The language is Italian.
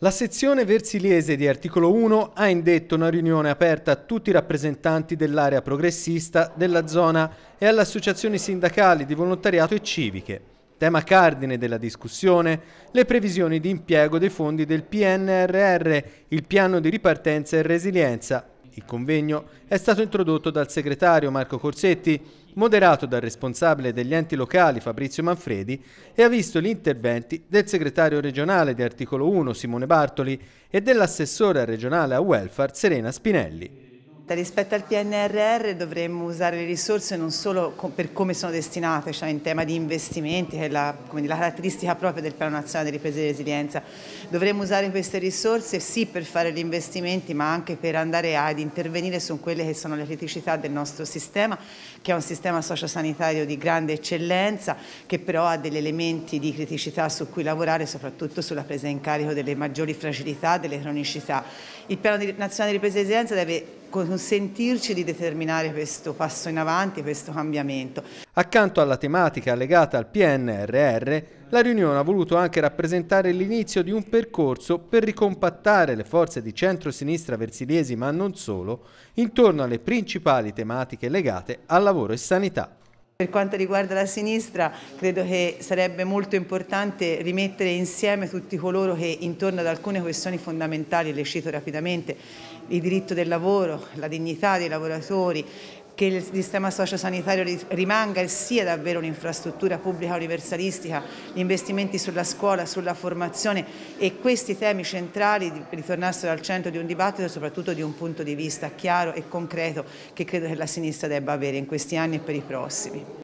La sezione versiliese di articolo 1 ha indetto una riunione aperta a tutti i rappresentanti dell'area progressista della zona e alle associazioni sindacali di volontariato e civiche. Tema cardine della discussione, le previsioni di impiego dei fondi del PNRR, il piano di ripartenza e resilienza, il convegno è stato introdotto dal segretario Marco Corsetti, moderato dal responsabile degli enti locali Fabrizio Manfredi e ha visto gli interventi del segretario regionale di Articolo 1 Simone Bartoli e dell'assessore regionale a welfare Serena Spinelli. Rispetto al PNRR dovremmo usare le risorse non solo per come sono destinate, cioè in tema di investimenti, che è la, dire, la caratteristica propria del Piano Nazionale di Ripresa e Resilienza, dovremmo usare queste risorse sì per fare gli investimenti ma anche per andare ad intervenire su quelle che sono le criticità del nostro sistema, che è un sistema sociosanitario di grande eccellenza, che però ha degli elementi di criticità su cui lavorare, soprattutto sulla presa in carico delle maggiori fragilità, delle cronicità. Il Piano Nazionale di Ripresa e Resilienza deve consentirci di determinare questo passo in avanti, questo cambiamento. Accanto alla tematica legata al PNRR, la riunione ha voluto anche rappresentare l'inizio di un percorso per ricompattare le forze di centro-sinistra versiliesi, ma non solo, intorno alle principali tematiche legate al lavoro e sanità. Per quanto riguarda la sinistra, credo che sarebbe molto importante rimettere insieme tutti coloro che intorno ad alcune questioni fondamentali, le cito rapidamente, il diritto del lavoro, la dignità dei lavoratori, che il sistema sociosanitario rimanga e sia davvero un'infrastruttura pubblica universalistica, gli investimenti sulla scuola, sulla formazione e questi temi centrali ritornassero al centro di un dibattito soprattutto di un punto di vista chiaro e concreto che credo che la sinistra debba avere in questi anni e per i prossimi.